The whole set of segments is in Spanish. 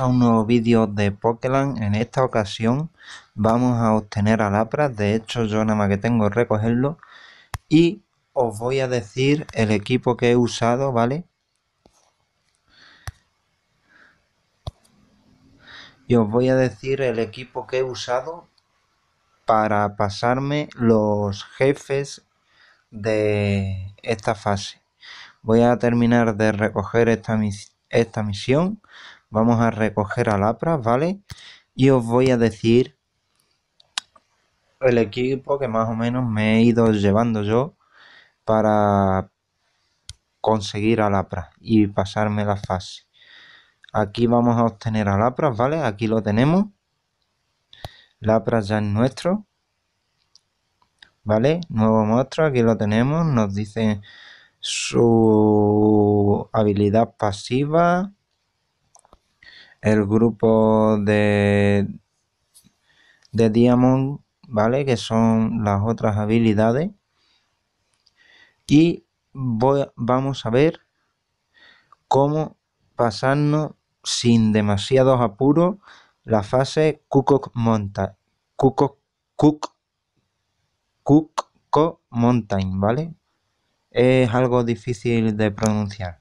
a un nuevo vídeo de Pokéland. En esta ocasión vamos a obtener a Lapras. De hecho, yo nada más que tengo recogerlo. Y os voy a decir el equipo que he usado, ¿vale? Y os voy a decir el equipo que he usado para pasarme los jefes de esta fase. Voy a terminar de recoger esta, mis esta misión Vamos a recoger a Lapras, ¿vale? Y os voy a decir el equipo que más o menos me he ido llevando yo para conseguir a Lapras y pasarme la fase. Aquí vamos a obtener a Lapras, ¿vale? Aquí lo tenemos. Lapras ya es nuestro. ¿Vale? Nuevo monstruo, aquí lo tenemos. Nos dice su habilidad pasiva el grupo de, de Diamond, ¿vale? Que son las otras habilidades. Y voy, vamos a ver cómo pasarnos sin demasiados apuros la fase Cook monta Cook, Cook, Cook Mountain, ¿vale? Es algo difícil de pronunciar.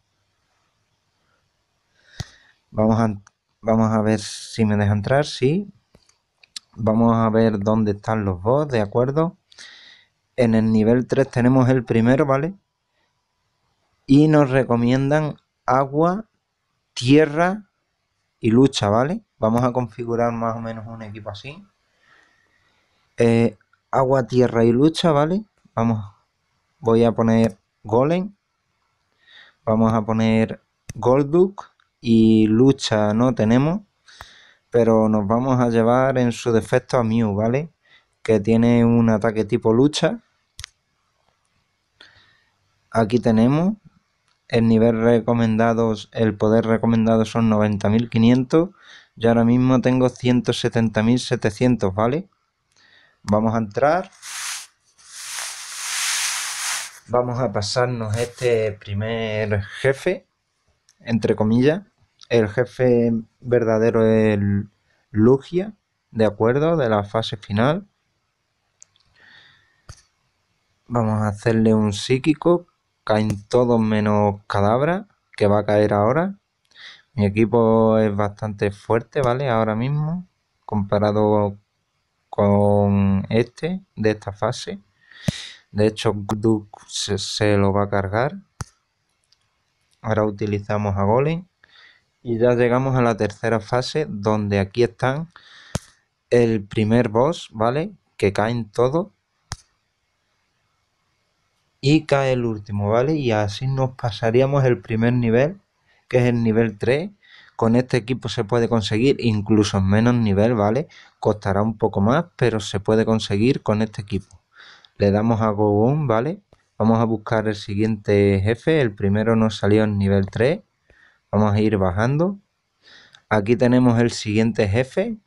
Vamos a Vamos a ver si me deja entrar, sí. Vamos a ver dónde están los bots, ¿de acuerdo? En el nivel 3 tenemos el primero, ¿vale? Y nos recomiendan agua, tierra y lucha, ¿vale? Vamos a configurar más o menos un equipo así. Eh, agua, tierra y lucha, ¿vale? Vamos, voy a poner golem. Vamos a poner Golduk y lucha no tenemos, pero nos vamos a llevar en su defecto a Mew, ¿vale? Que tiene un ataque tipo lucha. Aquí tenemos el nivel recomendado, el poder recomendado son 90.500. Yo ahora mismo tengo 170.700, ¿vale? Vamos a entrar. Vamos a pasarnos este primer jefe, entre comillas el jefe verdadero es Lugia, ¿de acuerdo? De la fase final. Vamos a hacerle un psíquico. Caen todos menos Cadabra, que va a caer ahora. Mi equipo es bastante fuerte, ¿vale? Ahora mismo, comparado con este, de esta fase. De hecho, Gduk se, se lo va a cargar. Ahora utilizamos a Golem. Y ya llegamos a la tercera fase, donde aquí están el primer boss, ¿vale? Que caen todos. Y cae el último, ¿vale? Y así nos pasaríamos el primer nivel, que es el nivel 3. Con este equipo se puede conseguir incluso menos nivel, ¿vale? Costará un poco más, pero se puede conseguir con este equipo. Le damos a Go ¿vale? Vamos a buscar el siguiente jefe. El primero nos salió en nivel 3 Vamos a ir bajando. Aquí tenemos el siguiente jefe.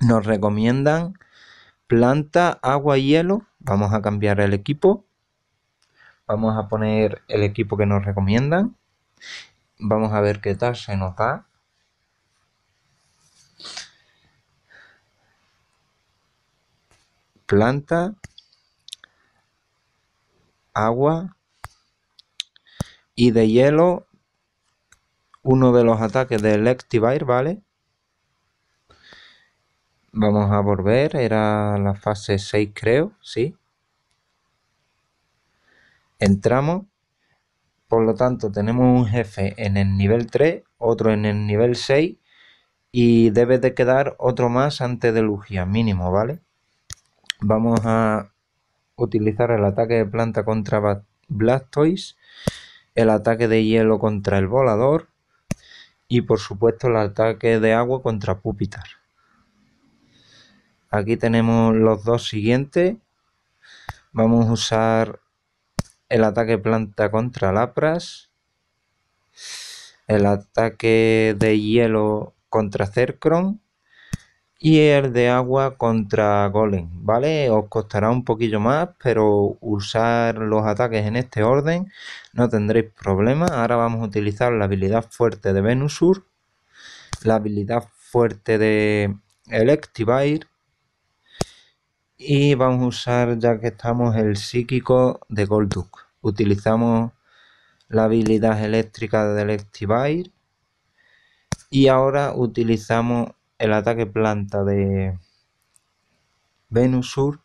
Nos recomiendan planta, agua y hielo. Vamos a cambiar el equipo. Vamos a poner el equipo que nos recomiendan. Vamos a ver qué tal se nos da. Planta, agua y de hielo uno de los ataques de Electivire, ¿vale? Vamos a volver, era la fase 6 creo, ¿sí? Entramos, por lo tanto tenemos un jefe en el nivel 3, otro en el nivel 6 y debe de quedar otro más antes de Lugia, mínimo, ¿vale? Vamos a utilizar el ataque de planta contra Blastoise, el ataque de hielo contra el volador, y por supuesto el ataque de agua contra Pupitar. Aquí tenemos los dos siguientes. Vamos a usar el ataque planta contra Lapras. El ataque de hielo contra Cercron y el de agua contra golem, ¿vale? Os costará un poquillo más, pero usar los ataques en este orden no tendréis problema. Ahora vamos a utilizar la habilidad fuerte de Venusur, la habilidad fuerte de Electivire y vamos a usar, ya que estamos, el psíquico de Golduck. Utilizamos la habilidad eléctrica de Electivire y ahora utilizamos el ataque planta de Venus Sur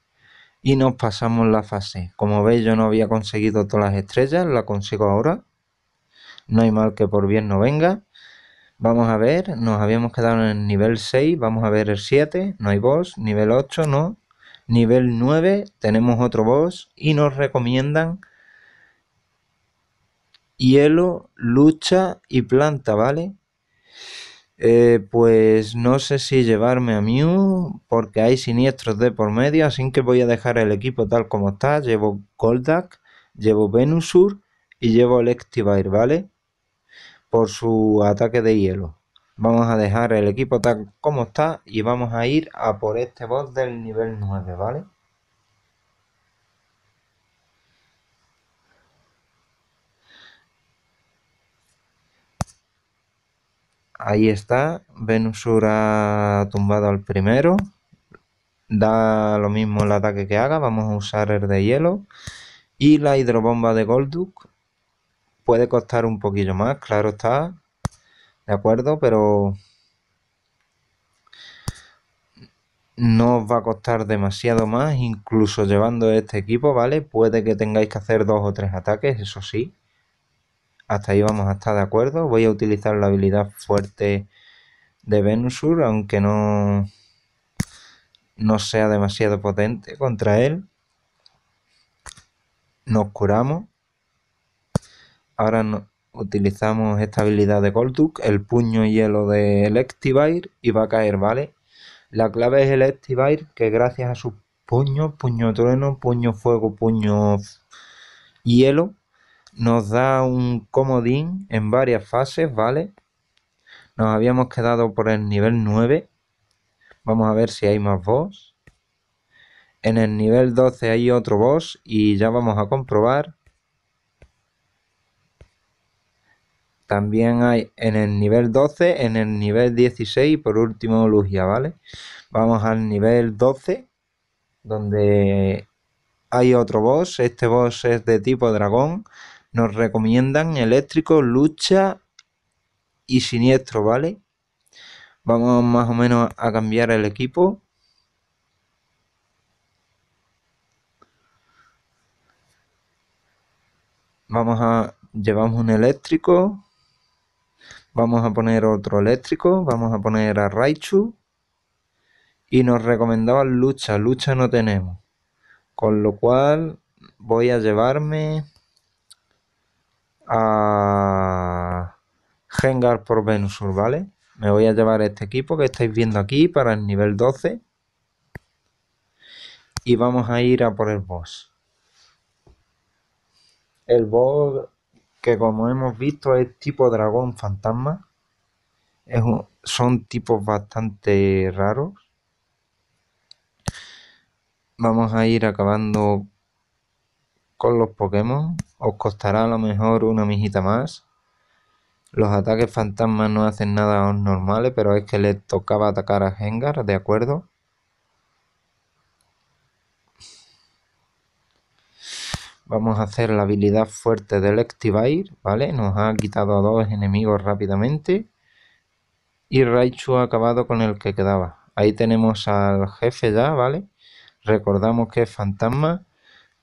y nos pasamos la fase. Como veis yo no había conseguido todas las estrellas, la consigo ahora. No hay mal que por bien no venga. Vamos a ver, nos habíamos quedado en el nivel 6, vamos a ver el 7, no hay boss, nivel 8 no, nivel 9 tenemos otro boss y nos recomiendan hielo, lucha y planta, ¿vale? Eh, pues no sé si llevarme a Mew, porque hay siniestros de por medio, así que voy a dejar el equipo tal como está. Llevo Goldak, llevo Venusur y llevo Electivire, ¿vale? Por su ataque de hielo. Vamos a dejar el equipo tal como está y vamos a ir a por este boss del nivel 9, ¿vale? ahí está, Venusura tumbado al primero, da lo mismo el ataque que haga, vamos a usar el de hielo, y la hidrobomba de Golduk puede costar un poquillo más, claro está, de acuerdo, pero no os va a costar demasiado más, incluso llevando este equipo, ¿vale? Puede que tengáis que hacer dos o tres ataques, eso sí, hasta ahí vamos a estar de acuerdo. Voy a utilizar la habilidad fuerte de Venusur, aunque no, no sea demasiado potente contra él. Nos curamos. Ahora utilizamos esta habilidad de Golduk, el puño hielo de Electivire y va a caer, ¿vale? La clave es Electivire, que gracias a su puño puño trueno, puño fuego, puño hielo, nos da un comodín en varias fases, ¿vale? Nos habíamos quedado por el nivel 9. Vamos a ver si hay más boss. En el nivel 12 hay otro boss y ya vamos a comprobar. También hay en el nivel 12, en el nivel 16 por último Lugia, ¿vale? Vamos al nivel 12, donde hay otro boss. Este boss es de tipo dragón. Nos recomiendan eléctrico, lucha y siniestro, ¿vale? Vamos más o menos a cambiar el equipo. Vamos a... Llevamos un eléctrico. Vamos a poner otro eléctrico. Vamos a poner a Raichu. Y nos recomendaban lucha. Lucha no tenemos. Con lo cual voy a llevarme a Gengar por Venusur, ¿vale? Me voy a llevar este equipo que estáis viendo aquí para el nivel 12. Y vamos a ir a por el boss. El boss que como hemos visto es tipo dragón fantasma. son tipos bastante raros. Vamos a ir acabando con los Pokémon, os costará a lo mejor una mijita más. Los ataques fantasmas no hacen nada normales, pero es que le tocaba atacar a Hengar, ¿de acuerdo? Vamos a hacer la habilidad fuerte del Electivire, ¿vale? Nos ha quitado a dos enemigos rápidamente. Y Raichu ha acabado con el que quedaba. Ahí tenemos al jefe ya, ¿vale? Recordamos que es fantasma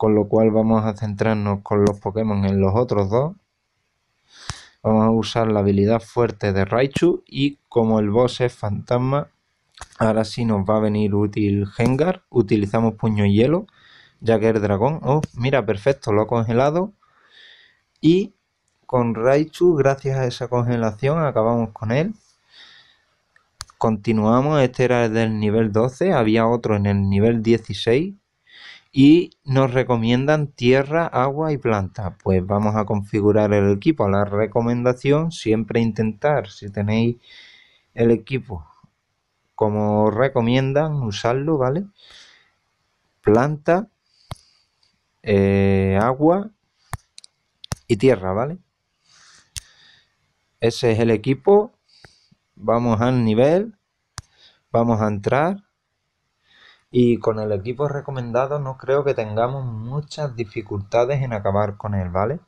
con lo cual vamos a centrarnos con los Pokémon en los otros dos. Vamos a usar la habilidad fuerte de Raichu y como el boss es fantasma, ahora sí nos va a venir útil Hengar. Utilizamos puño y hielo, ya que el dragón, oh, mira, perfecto, lo ha congelado. Y con Raichu, gracias a esa congelación, acabamos con él. Continuamos, este era el del nivel 12, había otro en el nivel 16 y nos recomiendan tierra, agua y planta. Pues vamos a configurar el equipo. La recomendación siempre intentar, si tenéis el equipo como recomiendan, usarlo, ¿vale? Planta, eh, agua y tierra, ¿vale? Ese es el equipo. Vamos al nivel. Vamos a entrar y con el equipo recomendado no creo que tengamos muchas dificultades en acabar con él, ¿vale?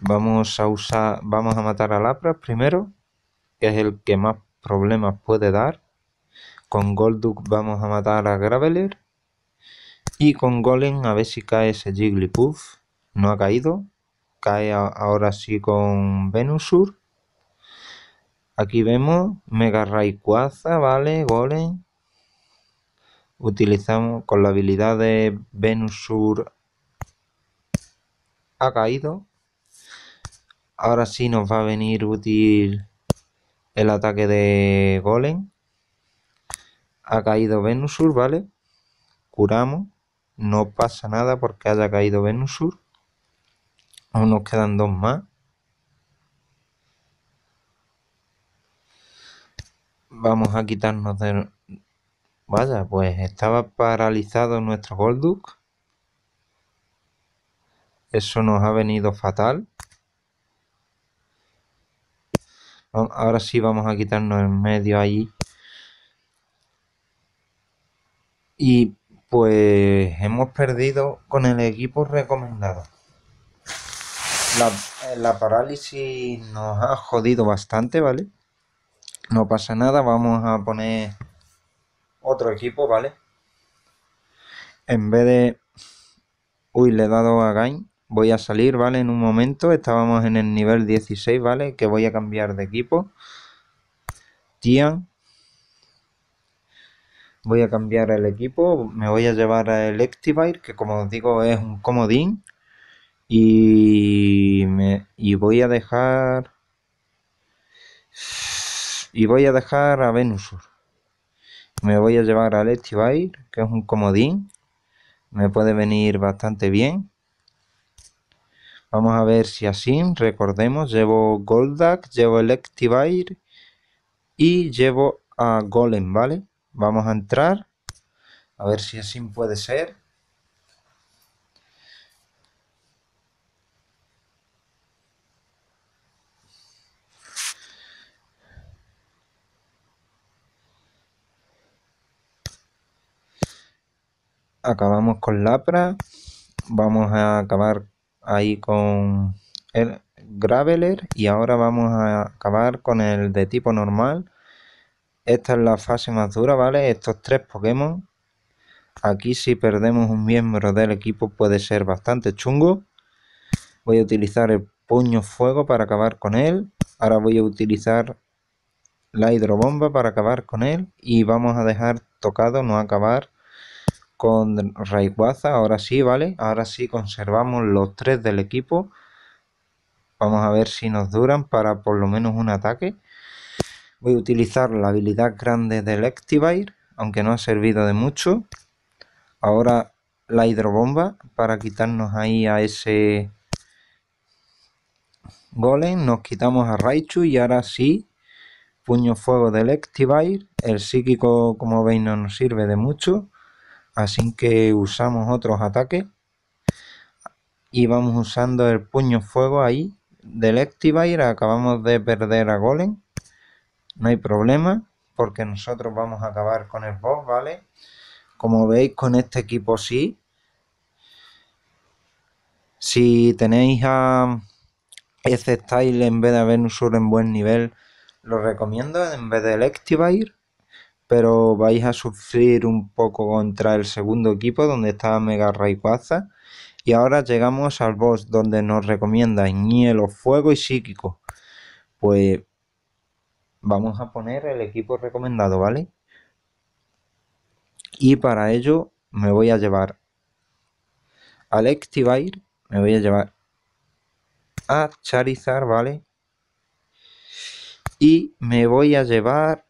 Vamos a usar, vamos a matar a Lapras primero, que es el que más problemas puede dar. Con Golduk vamos a matar a Graveler. Y con Golem a ver si cae ese Jigglypuff. No ha caído. Cae ahora sí con Venusur. Aquí vemos Mega Rayquaza, ¿vale? Golem utilizamos con la habilidad de Venus Sur ha caído. Ahora sí nos va a venir útil el ataque de Golem. Ha caído Venusur, ¿vale? Curamos. No pasa nada porque haya caído Venusur. Aún nos quedan dos más. Vamos a quitarnos de Vaya, pues estaba paralizado nuestro Golduck. Eso nos ha venido fatal. Ahora sí vamos a quitarnos el medio ahí. Y pues hemos perdido con el equipo recomendado. La, la, parálisis nos ha jodido bastante, ¿vale? No pasa nada, vamos a poner otro equipo, ¿vale? En vez de... Uy, le he dado a Gain. Voy a salir, ¿vale? En un momento. Estábamos en el nivel 16, ¿vale? Que voy a cambiar de equipo. Tian. Voy a cambiar el equipo. Me voy a llevar a Electivire, que como os digo es un comodín. Y, me, y voy a dejar... Y voy a dejar a Venusur. Me voy a llevar a Electivire, que es un comodín. Me puede venir bastante bien. Vamos a ver si así, recordemos, llevo Goldak, llevo Electivire y llevo a Golem, ¿vale? Vamos a entrar, a ver si así puede ser. acabamos con Lapra, vamos a acabar ahí con el Graveler y ahora vamos a acabar con el de tipo normal. Esta es la fase más dura, ¿vale? Estos tres Pokémon. Aquí si perdemos un miembro del equipo puede ser bastante chungo. Voy a utilizar el puño fuego para acabar con él. Ahora voy a utilizar la hidrobomba para acabar con él. Y vamos a dejar tocado, no acabar con Rayquaza, ahora sí, ¿vale? Ahora sí conservamos los tres del equipo. Vamos a ver si nos duran para por lo menos un ataque. Voy a utilizar la habilidad grande del Electivire aunque no ha servido de mucho. Ahora la hidrobomba para quitarnos ahí a ese golem. Nos quitamos a Raichu y ahora sí, puño fuego del Electivire El psíquico, como veis, no nos sirve de mucho así que usamos otros ataques y vamos usando el puño fuego ahí del Activire acabamos de perder a Golem no hay problema porque nosotros vamos a acabar con el boss vale como veis con este equipo sí si tenéis a ese style en vez de a Venusur en buen nivel lo recomiendo en vez del Activire pero vais a sufrir un poco contra el segundo equipo donde está Mega Rayquaza. Y ahora llegamos al boss donde nos recomienda hielo, fuego y psíquico. Pues vamos a poner el equipo recomendado, ¿vale? Y para ello me voy a llevar al Extivair me voy a llevar a Charizard, ¿vale? Y me voy a llevar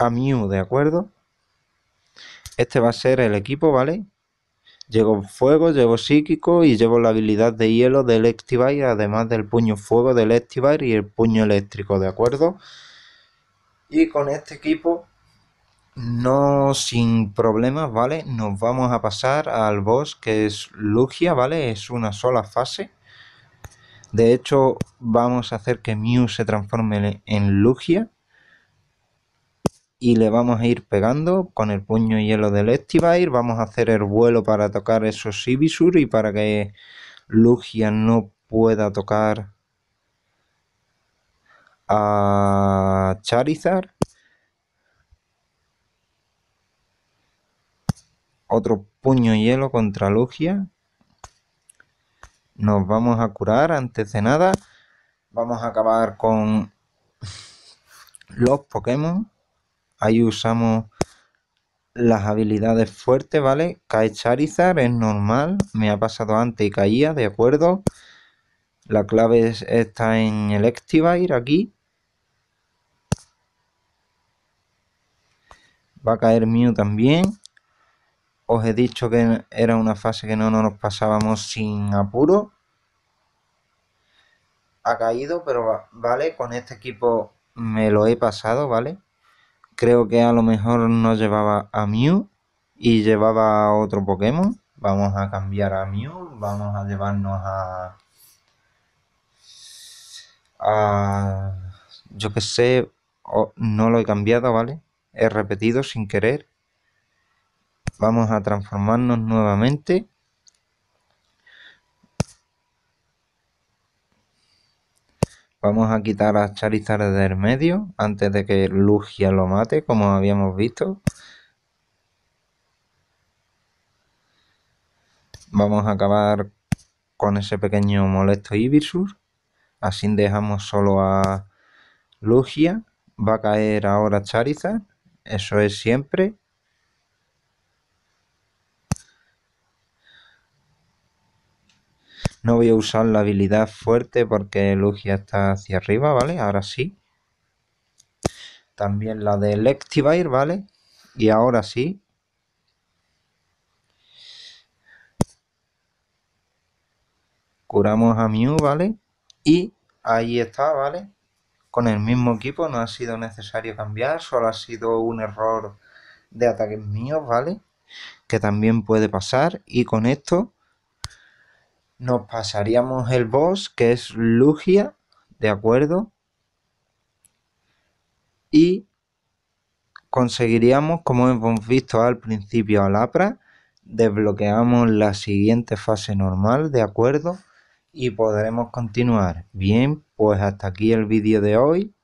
a Mew, ¿de acuerdo? Este va a ser el equipo, ¿vale? Llevo fuego, llevo psíquico y llevo la habilidad de hielo del Electivire, además del puño fuego del Electivire y el puño eléctrico, ¿de acuerdo? Y con este equipo, no sin problemas, ¿vale? Nos vamos a pasar al boss que es Lugia, ¿vale? Es una sola fase. De hecho, vamos a hacer que Mew se transforme en Lugia y le vamos a ir pegando con el puño hielo del ir Vamos a hacer el vuelo para tocar esos Sibisur y para que Lugia no pueda tocar a Charizard. Otro puño hielo contra Lugia. Nos vamos a curar antes de nada. Vamos a acabar con los Pokémon ahí usamos las habilidades fuertes, ¿vale? Cae Charizard, es normal, me ha pasado antes y caía, ¿de acuerdo? La clave está en el aquí. Va a caer Mew también. Os he dicho que era una fase que no, no nos pasábamos sin apuro. Ha caído, pero vale, con este equipo me lo he pasado, ¿vale? Creo que a lo mejor no llevaba a Mew y llevaba a otro Pokémon. Vamos a cambiar a Mew, vamos a llevarnos a... a yo que sé, no lo he cambiado, ¿vale? He repetido sin querer. Vamos a transformarnos nuevamente Vamos a quitar a Charizard del medio antes de que Lugia lo mate, como habíamos visto. Vamos a acabar con ese pequeño molesto Ibisur. Así dejamos solo a Lugia. Va a caer ahora Charizard. Eso es siempre. No voy a usar la habilidad fuerte porque Lugia está hacia arriba, ¿vale? Ahora sí. También la de Electivire, ¿vale? Y ahora sí. Curamos a Mew, ¿vale? Y ahí está, ¿vale? Con el mismo equipo no ha sido necesario cambiar, solo ha sido un error de ataques míos, ¿vale? Que también puede pasar. Y con esto nos pasaríamos el boss, que es Lugia, ¿de acuerdo? Y conseguiríamos, como hemos visto al principio, a Lapra. Desbloqueamos la siguiente fase normal, ¿de acuerdo? Y podremos continuar. Bien, pues hasta aquí el vídeo de hoy.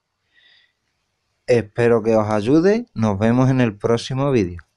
Espero que os ayude. Nos vemos en el próximo vídeo.